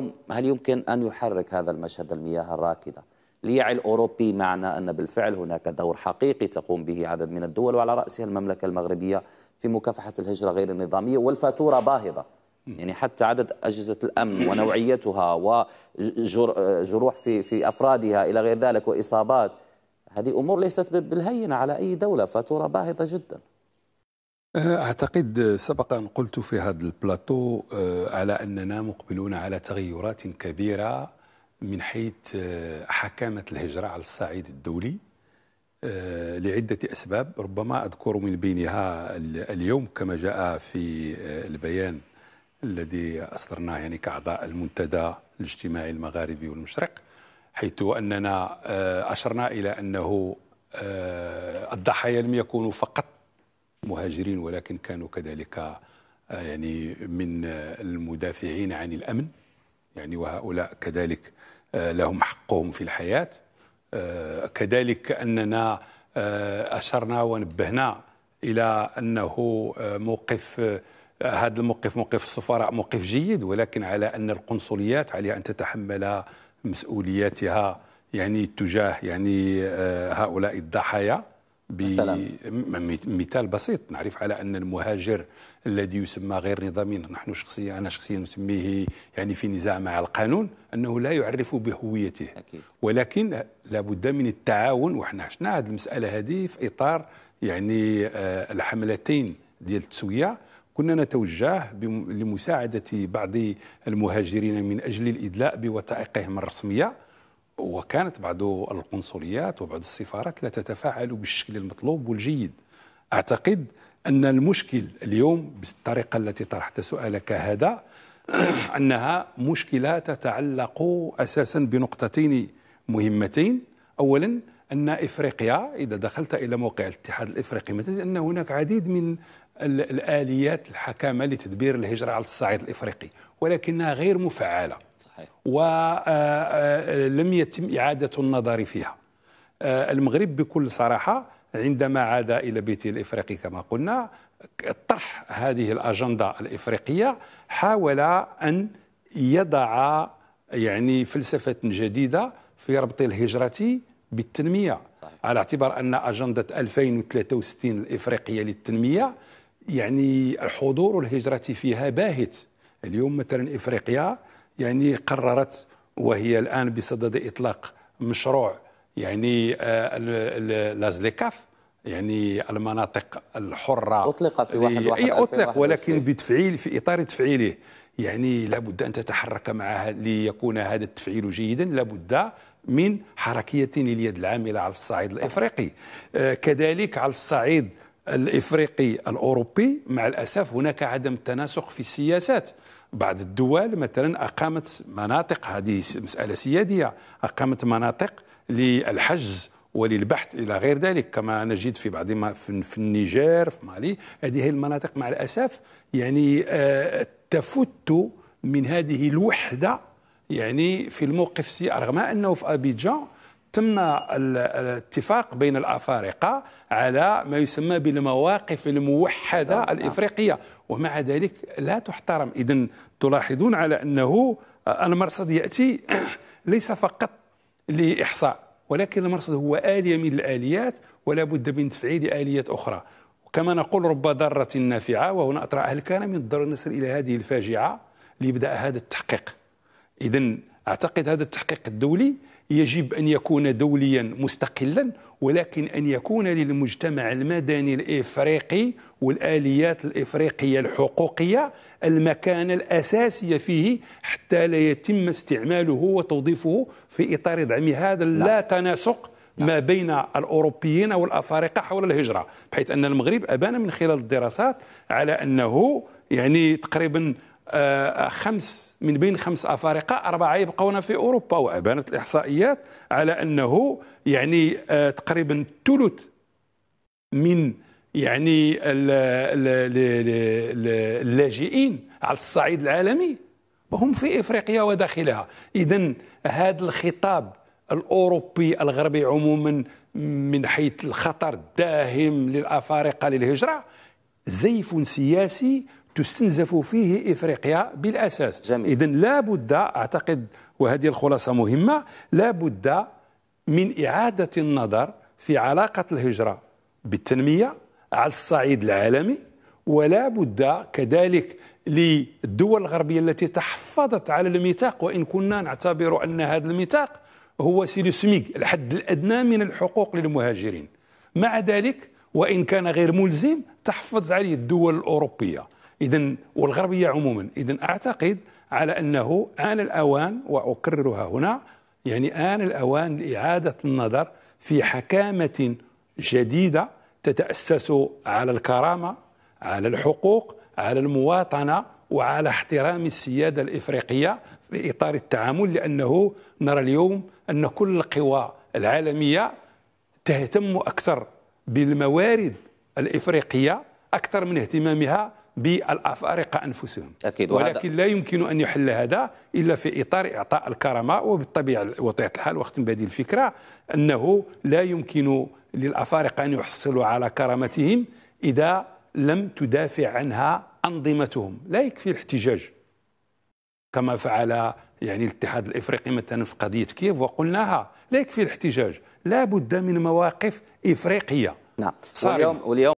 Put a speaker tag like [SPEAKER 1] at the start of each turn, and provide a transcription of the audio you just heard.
[SPEAKER 1] رأيكم هل يمكن أن يحرك هذا المشهد المياه الراكدة ليعي الأوروبي معنى أن بالفعل هناك دور حقيقي تقوم به عدد من الدول وعلى رأسها المملكة المغربية في مكافحة الهجرة غير النظامية والفاتورة باهظة يعني حتى عدد أجهزة الأمن ونوعيتها وجروح في في أفرادها إلى غير ذلك وإصابات هذه أمور ليست بالهينة على أي دولة فاتورة باهظة جداً آه، أعتقد سبق أن قلت في هذا البلاتو آه، على أننا مقبلون على تغيرات كبيرة من حيث آه، حكامة الهجرة على الصعيد الدولي لعدة أسباب ربما أذكر من بينها اليوم كما جاء في البيان الذي أصدرناه يعني كأعضاء المنتدى الاجتماعي المغاربي والمشرق حيث أننا أشرنا إلى أنه الضحايا لم يكونوا فقط مهاجرين ولكن كانوا كذلك آه، يعني من آه، المدافعين عن الامن يعني وهؤلاء كذلك آه، لهم حقهم في الحياه كذلك اننا اشرنا ونبهنا الى انه موقف هذا الموقف موقف السفراء موقف جيد ولكن على ان القنصليات عليها ان تتحمل مسؤولياتها يعني تجاه يعني هؤلاء الضحايا مثلا مثال بسيط نعرف على ان المهاجر الذي يسمى غير نظامي نحن شخصيا انا شخصيا نسميه يعني في نزاع مع القانون انه لا يعرف بهويته أكيد. ولكن لابد من التعاون وحنا عشنا هذه المساله هذه في اطار يعني آه، الحملتين ديال التسويه كنا نتوجه لمساعده بعض المهاجرين من اجل الادلاء بوثائقهم الرسميه وكانت بعض القنصليات وبعض السفارات لا تتفاعل بالشكل المطلوب والجيد أعتقد أن المشكل اليوم بالطريقة التي طرحت سؤالك هذا أنها مشكلة تتعلق أساسا بنقطتين مهمتين أولا أن إفريقيا إذا دخلت إلى موقع الاتحاد الإفريقي مثلا أن هناك عديد من الآليات الحكامة لتدبير الهجرة على الصعيد الإفريقي ولكنها غير مفعلة ولم آه، آه، يتم إعادة النظر فيها آه، المغرب بكل صراحة عندما عاد إلى بيته الإفريقي كما قلنا طرح هذه الأجندة الإفريقية حاول أن يضع يعني فلسفة جديدة في ربط الهجرة بالتنمية صحيح. على اعتبار أن أجندة 2063 الإفريقية للتنمية يعني الحضور الهجرة فيها باهت اليوم مثلا إفريقيا يعني قررت وهي الآن بصدد إطلاق مشروع يعني آه، لازليكاف يعني المناطق الحرة أطلق في واحد إيه، واحد أي أطلق ولكن بتفعيل في إطار تفعيله يعني لابد أن تتحرك معها ليكون هذا التفعيل جيدا لابد من حركية لليد العاملة على الصعيد الإفريقي آه، كذلك على الصعيد الإفريقي الأوروبي مع الأسف هناك عدم تناسق في السياسات بعض الدول مثلا أقامت مناطق هذه مسألة سيادية أقامت مناطق للحجز وللبحث الى غير ذلك كما نجد في بعض ما في النيجر في مالي هذه المناطق مع الاسف يعني آه، تفت من هذه الوحده يعني في الموقف السياسي رغم انه في ابيجان تم الاتفاق بين الافارقه على ما يسمى بالمواقف الموحده نعم، نعم. الافريقيه ومع ذلك لا تحترم اذا تلاحظون على انه المرصد ياتي ليس فقط لاحصاء ولكن المرصد هو اليه من الاليات ولا بد من تفعيل اليات اخرى كما نقول رب ضارة نافعة وهنا أطرأ هل كان من الضرر نصل إلى هذه الفاجعة ليبدأ هذا التحقيق إذا أعتقد هذا التحقيق الدولي يجب أن يكون دوليا مستقلا ولكن أن يكون للمجتمع المدني الإفريقي والآليات الإفريقية الحقوقية المكانة الأساسية فيه حتى لا يتم استعماله وتوظيفه في إطار دعم هذا نعم. لا تناسق نعم. ما بين الأوروبيين والأفارقة حول الهجرة بحيث أن المغرب أبان من خلال الدراسات على أنه يعني تقريبا آه، خمس من بين خمس افارقه اربعه يبقون في اوروبا وابانت الاحصائيات على انه يعني آه، تقريبا ثلث من يعني اللاجئين على الصعيد العالمي هم في افريقيا وداخلها اذا هذا الخطاب الاوروبي الغربي عموما من حيث الخطر الداهم للافارقه للهجره زيف سياسي تستنزف فيه افريقيا بالاساس اذا لابد اعتقد وهذه الخلاصه مهمه لابد من اعاده النظر في علاقه الهجره بالتنميه على الصعيد العالمي ولا بد كذلك للدول الغربيه التي تحفظت على الميثاق وان كنا نعتبر ان هذا الميثاق هو سيلوسميك الحد الادنى من الحقوق للمهاجرين مع ذلك وان كان غير ملزم تحفظت عليه الدول الاوروبيه اذا والغربيه عموما اذا اعتقد على انه ان الاوان واكررها هنا يعني ان الاوان لاعاده النظر في حكامه جديده تتاسس على الكرامه على الحقوق على المواطنه وعلى احترام السياده الافريقيه في اطار التعامل لانه نرى اليوم ان كل القوى العالميه تهتم اكثر بالموارد الافريقيه اكثر من اهتمامها بالافارقه انفسهم أكيد ولكن لا يمكن ان يحل هذا الا في اطار اعطاء الكرامه وبالطبيعه وطيعه الحال واختم بهذه الفكره انه لا يمكن للافارقه ان يحصلوا على كرامتهم اذا لم تدافع عنها انظمتهم لا يكفي الاحتجاج كما فعل يعني الاتحاد الافريقي مثلا في قضيه كييف وقلناها لا يكفي الاحتجاج لا بد من مواقف افريقيه نعم واليوم واليوم